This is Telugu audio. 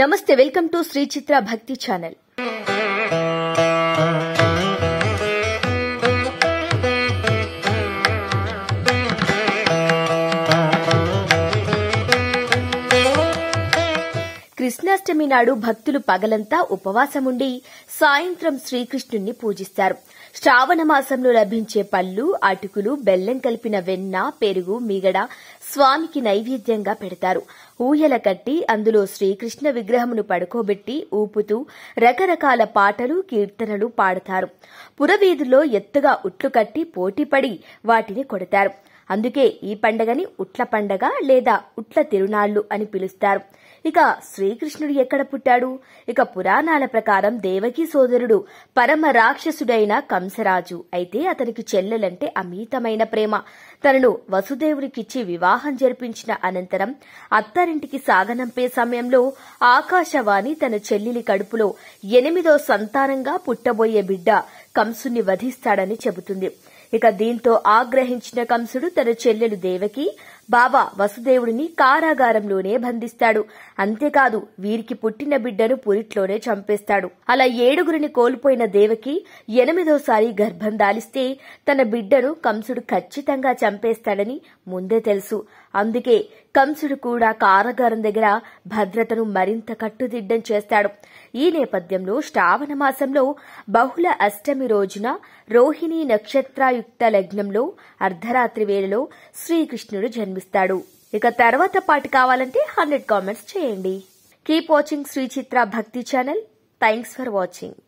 నమస్తే వెల్కమ్ టు శ్రీ చిత్ర భక్తి ఛానల్ కృష్ణాష్టమి నాడు భక్తులు పగలంతా ఉపవాసముండి సాయంత్రం శ్రీకృష్ణుణ్ణి పూజిస్తారు శ్రావణ మాసంలో లభించే పళ్ళు అటుకులు బెల్లం కలిపిన వెన్న పెరుగు మిగడ స్వామికి నైవేద్యంగా పెడతారు ఊయల కట్టి అందులో శ్రీకృష్ణ విగ్రహమును పడుకోబెట్టి ఊపుతూ రకరకాల పాటలు కీర్తనలు పాడతారు పురవీధుల్లో ఎత్తుగా ఉట్లు కట్టి పోటీపడి వాటిని కొడతారు అందుకే ఈ పండగని ఉట్ల పండగ లేదా ఉట్ల తిరునాళ్లు అని పిలుస్తారు ఇక శ్రీకృష్ణుడు ఎక్కడ పుట్టాడు ఇక పురాణాల ప్రకారం దేవకీ సోదరుడు పరమ రాక్షసుడైన కంసరాజు అయితే అతనికి చెల్లెలంటే అమితమైన ప్రేమ తనను వసుదేవుడికిచ్చి వివాహం జరిపించిన అనంతరం అత్తరింటికి సాగనంపే సమయంలో ఆకాశవాణి తన చెల్లెలి కడుపులో ఎనిమిదో సంతానంగా పుట్టబోయే బిడ్డ కంసుని వధిస్తాడని చెబుతుంది ఇక దీంతో ఆగ్రహించిన కంసుడు తన చెల్లెలు దేవకి బాబా వసుదేవుడిని కారాగారంలోనే బంధిస్తాడు అంతేకాదు వీరికి పుట్టిన బిడ్డను పురిట్లోనే చంపేస్తాడు అలా ఏడుగురిని కోల్పోయిన దేవకి ఎనిమిదోసారి గర్భం దాలిస్తే తన బిడ్డను కంసుడు ఖచ్చితంగా చంపేస్తాడని ముందే తెలుసు అందుకే కంసుడు కూడా కారాగారం దగ్గర భద్రతను మరింత కట్టుదిడ్డం చేస్తాడు ఈ నేపథ్యంలో శ్రావణ మాసంలో బహుళ అష్టమి రోజున రోహిణి నక్షత్రాయుక్త లగ్నంలో అర్ధరాత్రి వేళలో శ్రీకృష్ణుడు జన్మిస్తాడు ఇక తర్వాత పాటు కావాలంటే హండ్రెడ్ కామెంట్స్ చేయండి keep watching Srichitra Bhakti channel thanks for watching